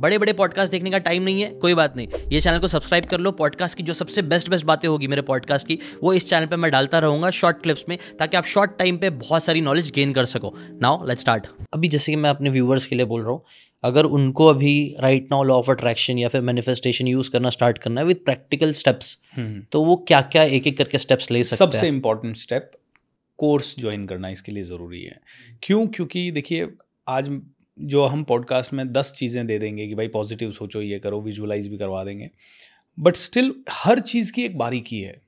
बड़े बड़े पॉडकास्ट देखने का टाइम नहीं है कोई बात नहीं ये चैनल को सब्सक्राइब कर लो पॉडकास्ट की जो सबसे बेस्ट बेस्ट बातें होगी मेरे पॉडकास्ट की वो इस चैनल पर मैं डालता रहूंगा शॉर्ट क्लिप्स में ताकि आप शॉर्ट टाइम पर बहुत सारी नॉलेज गेन कर सको नाउ लेट स्टार्ट अभी जैसे कि मैं अपने व्यूवर्स के लिए बोल रहा हूँ अगर उनको अभी right now law of attraction या फिर मैनिफेस्टेशन यूज करना स्टार्ट करना है विद प्रैक्टिकल स्टेप्स तो वो क्या क्या एक एक करके स्टेप्स ले सकते सबसे हैं सबसे इंपॉर्टेंट स्टेप कोर्स ज्वाइन करना इसके लिए ज़रूरी है क्यों क्योंकि देखिए आज जो हम पॉडकास्ट में दस चीज़ें दे देंगे कि भाई पॉजिटिव सोचो ये करो विजुअलाइज भी करवा देंगे बट स्टिल हर चीज़ की एक बारीकी है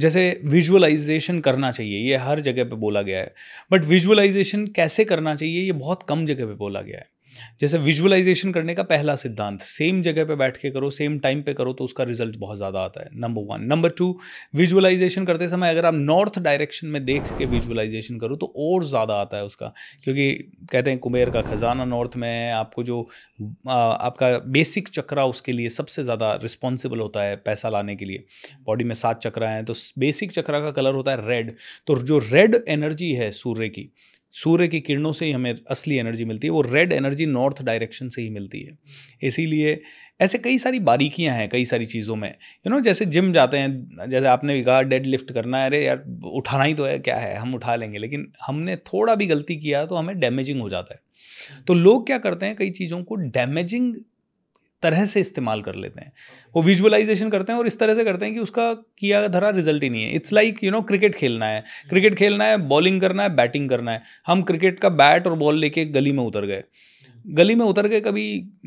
जैसे विजुअलाइजेशन करना चाहिए ये हर जगह पे बोला गया है बट विजुअलाइजेशन कैसे करना चाहिए ये बहुत कम जगह पे बोला गया है जैसे विजुअलाइजेशन करने का पहला सिद्धांत सेम जगह पे बैठ के करो सेम टाइम पे करो तो उसका रिजल्ट बहुत ज़्यादा आता है number one number two visualisation करते समय अगर आप नॉर्थ डायरेक्शन में देख के विजुअलाइजेशन करो तो और ज़्यादा आता है उसका क्योंकि कहते हैं कुबेर का खजाना नॉर्थ में है आपको जो आ, आपका बेसिक चक्रा उसके लिए सबसे ज़्यादा रिस्पॉन्सिबल होता है पैसा लाने के लिए बॉडी में सात चक्रा हैं तो बेसिक चक्रा का कलर होता है रेड तो जो रेड एनर्जी है सूर्य की सूर्य की किरणों से ही हमें असली एनर्जी मिलती है वो रेड एनर्जी नॉर्थ डायरेक्शन से ही मिलती है इसीलिए ऐसे कई सारी बारीकियां हैं कई सारी चीज़ों में यू you नो know, जैसे जिम जाते हैं जैसे आपने भी कहा डेड लिफ्ट करना है अरे यार उठाना ही तो है क्या है हम उठा लेंगे लेकिन हमने थोड़ा भी गलती किया तो हमें डैमेजिंग हो जाता है तो लोग क्या करते हैं कई चीज़ों को डैमेजिंग तरह से इस्तेमाल कर लेते हैं वो विजुअलाइजेशन करते हैं और इस तरह से करते हैं कि उसका किया धरा रिजल्ट ही नहीं है it's like you know cricket खेलना है क्रिकेट hmm. खेलना है बॉलिंग करना है बैटिंग करना है हम क्रिकेट का बैट और बॉल लेके गली में उतर गए hmm. गली में उतर के कभी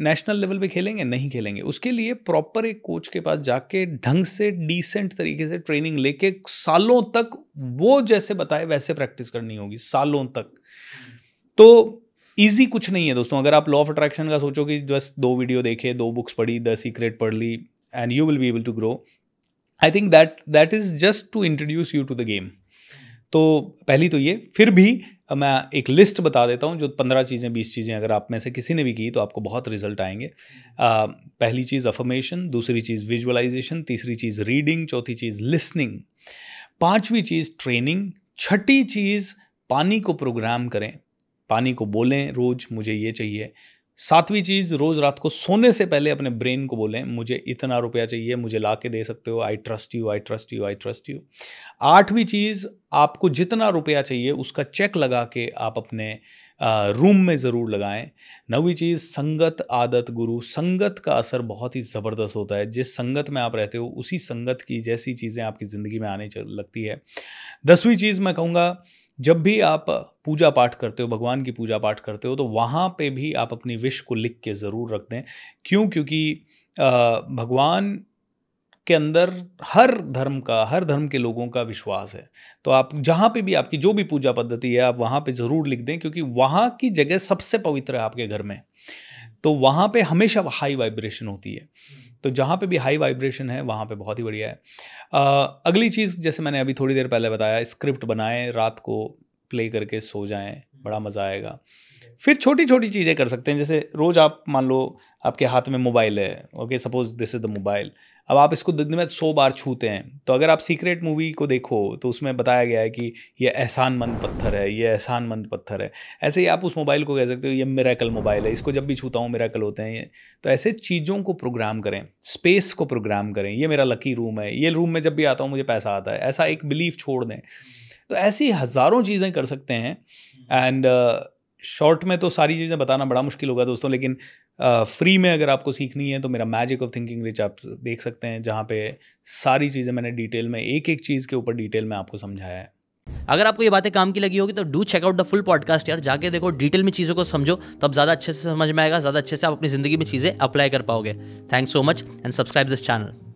नेशनल लेवल पे खेलेंगे नहीं खेलेंगे उसके लिए प्रॉपर एक कोच के पास जाके ढंग से डिसेंट तरीके से ट्रेनिंग लेके सालों तक वो जैसे बताए वैसे प्रैक्टिस करनी होगी सालों तक hmm. तो ईजी कुछ नहीं है दोस्तों अगर आप लॉ ऑफ अट्रैक्शन का सोचो कि बस दो वीडियो देखे दो बुक्स पढ़ी द सीक्रेट पढ़ ली and you will be able to grow I think that that is just to introduce you to the game तो पहली तो ये फिर भी मैं एक लिस्ट बता देता हूँ जो पंद्रह चीज़ें बीस चीज़ें अगर आप में से किसी ने भी की तो आपको बहुत रिजल्ट आएंगे आ, पहली चीज़ अफर्मेशन दूसरी चीज़ विजुअलाइजेशन तीसरी चीज़ रीडिंग चौथी चीज़ लिसनिंग पांचवी चीज़ ट्रेनिंग छठी चीज़ पानी को प्रोग्राम करें पानी को बोलें रोज़ मुझे ये चाहिए सातवीं चीज़ रोज़ रात को सोने से पहले अपने ब्रेन को बोलें मुझे इतना रुपया चाहिए मुझे ला के दे सकते हो I trust you I trust you I trust you आठवीं चीज़ आपको जितना रुपया चाहिए उसका चेक लगा के आप अपने रूम में ज़रूर लगाएं नवी चीज़ संगत आदत गुरु संगत का असर बहुत ही ज़बरदस्त होता है जिस संगत में आप रहते हो उसी संगत की जैसी चीज़ें आपकी ज़िंदगी में आने लगती है दसवीं चीज़ मैं कहूँगा जब भी आप पूजा पाठ करते हो भगवान की पूजा पाठ करते हो तो वहाँ पे भी आप अपनी विश को लिख के ज़रूर रख दें क्यों क्योंकि भगवान के अंदर हर धर्म का हर धर्म के लोगों का विश्वास है तो आप जहाँ पे भी आपकी जो भी पूजा पद्धति है आप वहाँ पे ज़रूर लिख दें क्योंकि वहाँ की जगह सबसे पवित्र है आपके घर में तो वहाँ पे हमेशा हाई वाइब्रेशन होती है तो जहाँ पे भी हाई वाइब्रेशन है वहाँ पे बहुत ही बढ़िया है आ, अगली चीज़ जैसे मैंने अभी थोड़ी देर पहले बताया स्क्रिप्ट बनाएं रात को प्ले करके सो जाएं बड़ा मज़ा आएगा फिर छोटी छोटी चीज़ें कर सकते हैं जैसे रोज़ आप मान लो आपके हाथ में मोबाइल है okay suppose this is the mobile अब आप इसको दिन में सौ बार छूते हैं तो अगर आप सीक्रेट मूवी को देखो तो उसमें बताया गया है कि एहसान एहसानमंद पत्थर है एहसान एहसानमंद पत्थर है ऐसे ही आप उस मोबाइल को कह सकते हो ये मेराकल मोबाइल है इसको जब भी छूता हूँ मेराकल होते हैं ये तो ऐसे चीज़ों को प्रोग्राम करें स्पेस को प्रोग्राम करें ये मेरा लकी रूम है ये रूम में जब भी आता हूँ मुझे पैसा आता है ऐसा एक बिलीफ छोड़ दें तो ऐसी हज़ारों चीज़ें कर सकते हैं एंड हम्म। शॉर्ट uh, में तो सारी चीज़ें बताना बड़ा मुश्किल होगा दोस्तों लेकिन फ्री uh, में अगर आपको सीखनी है तो मेरा मैजिक ऑफ थिंकिंग रिच आप देख सकते हैं जहाँ पे सारी चीज़ें मैंने डिटेल में एक एक चीज़ के ऊपर डिटेल में आपको समझाया है अगर आपको ये बातें काम की लगी होगी तो do check out the full podcast यार जाके देखो डिटेल में चीज़ों को समझो तो ज़्यादा अच्छे से समझ में आएगा ज़्यादा अच्छे से आप अपनी ज़िंदगी में चीज़ें अप्लाई कर पाओगे thanks so much and subscribe this channel